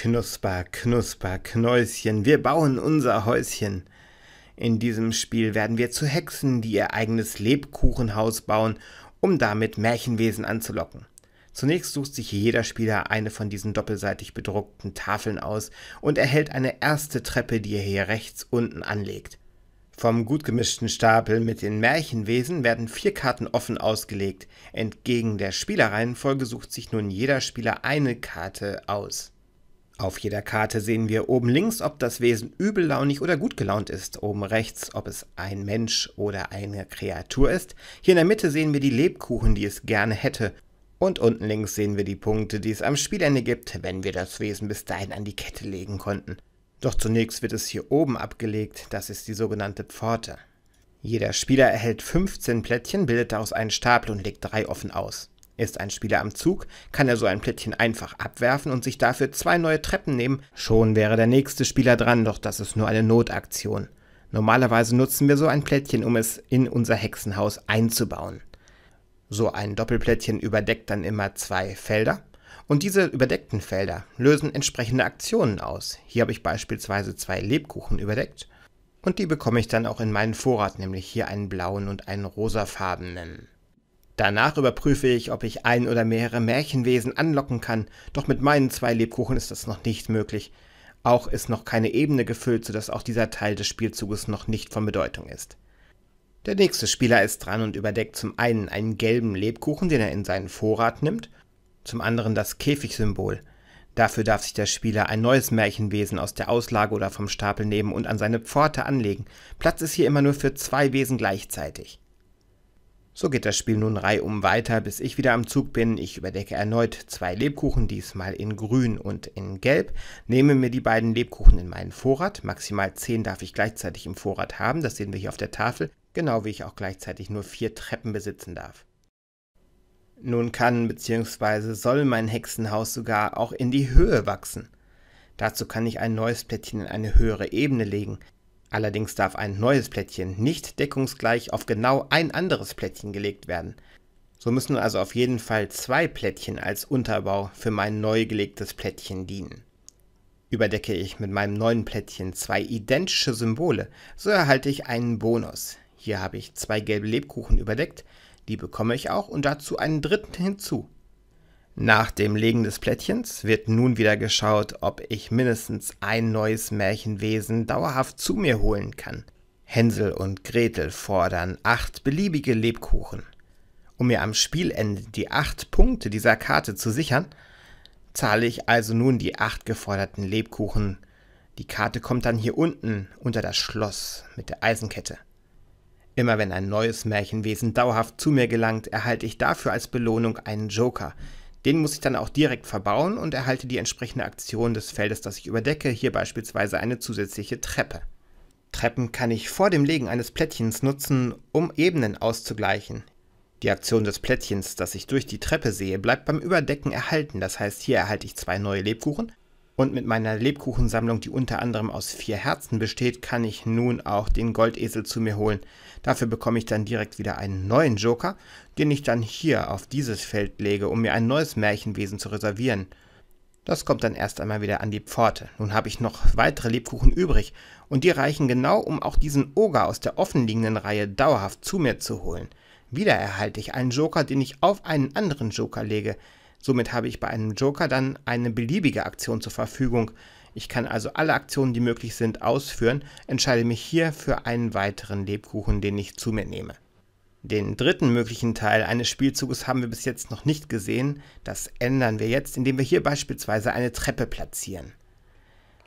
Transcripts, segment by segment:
Knusper, Knusper, Knäuschen, wir bauen unser Häuschen. In diesem Spiel werden wir zu Hexen, die ihr eigenes Lebkuchenhaus bauen, um damit Märchenwesen anzulocken. Zunächst sucht sich jeder Spieler eine von diesen doppelseitig bedruckten Tafeln aus und erhält eine erste Treppe, die er hier rechts unten anlegt. Vom gut gemischten Stapel mit den Märchenwesen werden vier Karten offen ausgelegt. Entgegen der Spielerreihenfolge sucht sich nun jeder Spieler eine Karte aus. Auf jeder Karte sehen wir oben links, ob das Wesen übellaunig oder gut gelaunt ist, oben rechts, ob es ein Mensch oder eine Kreatur ist, hier in der Mitte sehen wir die Lebkuchen, die es gerne hätte, und unten links sehen wir die Punkte, die es am Spielende gibt, wenn wir das Wesen bis dahin an die Kette legen konnten. Doch zunächst wird es hier oben abgelegt, das ist die sogenannte Pforte. Jeder Spieler erhält 15 Plättchen, bildet daraus einen Stapel und legt drei offen aus. Ist ein Spieler am Zug, kann er so ein Plättchen einfach abwerfen und sich dafür zwei neue Treppen nehmen. Schon wäre der nächste Spieler dran, doch das ist nur eine Notaktion. Normalerweise nutzen wir so ein Plättchen, um es in unser Hexenhaus einzubauen. So ein Doppelplättchen überdeckt dann immer zwei Felder. Und diese überdeckten Felder lösen entsprechende Aktionen aus. Hier habe ich beispielsweise zwei Lebkuchen überdeckt. Und die bekomme ich dann auch in meinen Vorrat, nämlich hier einen blauen und einen rosafarbenen. Danach überprüfe ich, ob ich ein oder mehrere Märchenwesen anlocken kann, doch mit meinen zwei Lebkuchen ist das noch nicht möglich. Auch ist noch keine Ebene gefüllt, sodass auch dieser Teil des Spielzuges noch nicht von Bedeutung ist. Der nächste Spieler ist dran und überdeckt zum einen einen gelben Lebkuchen, den er in seinen Vorrat nimmt, zum anderen das Käfigsymbol. Dafür darf sich der Spieler ein neues Märchenwesen aus der Auslage oder vom Stapel nehmen und an seine Pforte anlegen. Platz ist hier immer nur für zwei Wesen gleichzeitig. So geht das Spiel nun reihum weiter, bis ich wieder am Zug bin. Ich überdecke erneut zwei Lebkuchen, diesmal in grün und in gelb, nehme mir die beiden Lebkuchen in meinen Vorrat. Maximal 10 darf ich gleichzeitig im Vorrat haben, das sehen wir hier auf der Tafel, genau wie ich auch gleichzeitig nur vier Treppen besitzen darf. Nun kann bzw. soll mein Hexenhaus sogar auch in die Höhe wachsen. Dazu kann ich ein neues Plättchen in eine höhere Ebene legen. Allerdings darf ein neues Plättchen nicht deckungsgleich auf genau ein anderes Plättchen gelegt werden. So müssen also auf jeden Fall zwei Plättchen als Unterbau für mein neu gelegtes Plättchen dienen. Überdecke ich mit meinem neuen Plättchen zwei identische Symbole, so erhalte ich einen Bonus. Hier habe ich zwei gelbe Lebkuchen überdeckt, die bekomme ich auch und dazu einen dritten hinzu. Nach dem Legen des Plättchens wird nun wieder geschaut, ob ich mindestens ein neues Märchenwesen dauerhaft zu mir holen kann. Hänsel und Gretel fordern acht beliebige Lebkuchen. Um mir am Spielende die acht Punkte dieser Karte zu sichern, zahle ich also nun die acht geforderten Lebkuchen. Die Karte kommt dann hier unten unter das Schloss mit der Eisenkette. Immer wenn ein neues Märchenwesen dauerhaft zu mir gelangt, erhalte ich dafür als Belohnung einen Joker – den muss ich dann auch direkt verbauen und erhalte die entsprechende Aktion des Feldes, das ich überdecke, hier beispielsweise eine zusätzliche Treppe. Treppen kann ich vor dem Legen eines Plättchens nutzen, um Ebenen auszugleichen. Die Aktion des Plättchens, das ich durch die Treppe sehe, bleibt beim Überdecken erhalten, das heißt hier erhalte ich zwei neue Lebkuchen und mit meiner Lebkuchensammlung, die unter anderem aus vier Herzen besteht, kann ich nun auch den Goldesel zu mir holen. Dafür bekomme ich dann direkt wieder einen neuen Joker, den ich dann hier auf dieses Feld lege, um mir ein neues Märchenwesen zu reservieren. Das kommt dann erst einmal wieder an die Pforte. Nun habe ich noch weitere Lebkuchen übrig und die reichen genau, um auch diesen Oger aus der offenliegenden Reihe dauerhaft zu mir zu holen. Wieder erhalte ich einen Joker, den ich auf einen anderen Joker lege. Somit habe ich bei einem Joker dann eine beliebige Aktion zur Verfügung. Ich kann also alle Aktionen, die möglich sind, ausführen, entscheide mich hier für einen weiteren Lebkuchen, den ich zu mir nehme. Den dritten möglichen Teil eines Spielzuges haben wir bis jetzt noch nicht gesehen. Das ändern wir jetzt, indem wir hier beispielsweise eine Treppe platzieren.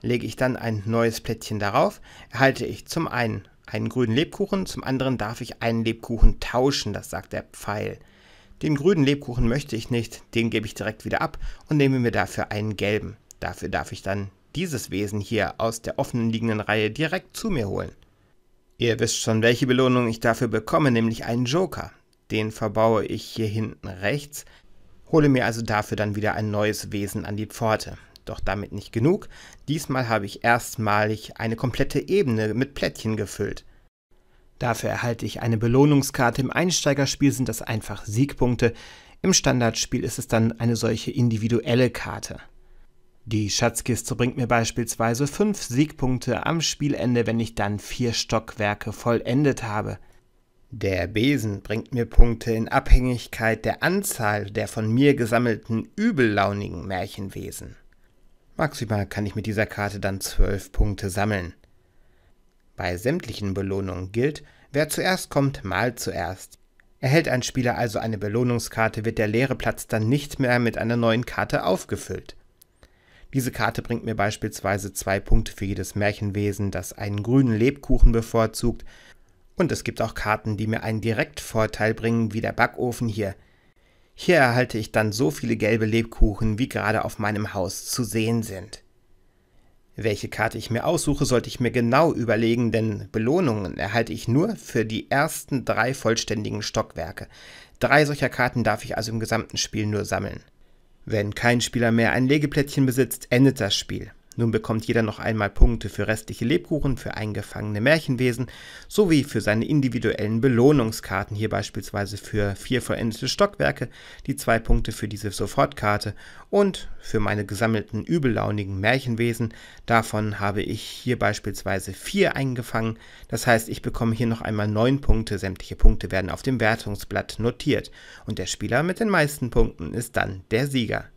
Lege ich dann ein neues Plättchen darauf, erhalte ich zum einen einen grünen Lebkuchen, zum anderen darf ich einen Lebkuchen tauschen, das sagt der Pfeil. Den grünen Lebkuchen möchte ich nicht, den gebe ich direkt wieder ab und nehme mir dafür einen gelben. Dafür darf ich dann dieses Wesen hier aus der offenen liegenden Reihe direkt zu mir holen. Ihr wisst schon, welche Belohnung ich dafür bekomme, nämlich einen Joker. Den verbaue ich hier hinten rechts, hole mir also dafür dann wieder ein neues Wesen an die Pforte. Doch damit nicht genug, diesmal habe ich erstmalig eine komplette Ebene mit Plättchen gefüllt. Dafür erhalte ich eine Belohnungskarte. Im Einsteigerspiel sind das einfach Siegpunkte. Im Standardspiel ist es dann eine solche individuelle Karte. Die Schatzkiste bringt mir beispielsweise 5 Siegpunkte am Spielende, wenn ich dann 4 Stockwerke vollendet habe. Der Besen bringt mir Punkte in Abhängigkeit der Anzahl der von mir gesammelten übellaunigen Märchenwesen. Maximal kann ich mit dieser Karte dann 12 Punkte sammeln. Bei sämtlichen Belohnungen gilt, wer zuerst kommt, malt zuerst. Erhält ein Spieler also eine Belohnungskarte, wird der leere Platz dann nicht mehr mit einer neuen Karte aufgefüllt. Diese Karte bringt mir beispielsweise zwei Punkte für jedes Märchenwesen, das einen grünen Lebkuchen bevorzugt, und es gibt auch Karten, die mir einen Direktvorteil bringen, wie der Backofen hier. Hier erhalte ich dann so viele gelbe Lebkuchen, wie gerade auf meinem Haus zu sehen sind. Welche Karte ich mir aussuche, sollte ich mir genau überlegen, denn Belohnungen erhalte ich nur für die ersten drei vollständigen Stockwerke. Drei solcher Karten darf ich also im gesamten Spiel nur sammeln. Wenn kein Spieler mehr ein Legeplättchen besitzt, endet das Spiel. Nun bekommt jeder noch einmal Punkte für restliche Lebkuchen, für eingefangene Märchenwesen sowie für seine individuellen Belohnungskarten, hier beispielsweise für vier vollendete Stockwerke, die zwei Punkte für diese Sofortkarte und für meine gesammelten übellaunigen Märchenwesen. Davon habe ich hier beispielsweise vier eingefangen, das heißt ich bekomme hier noch einmal neun Punkte, sämtliche Punkte werden auf dem Wertungsblatt notiert und der Spieler mit den meisten Punkten ist dann der Sieger.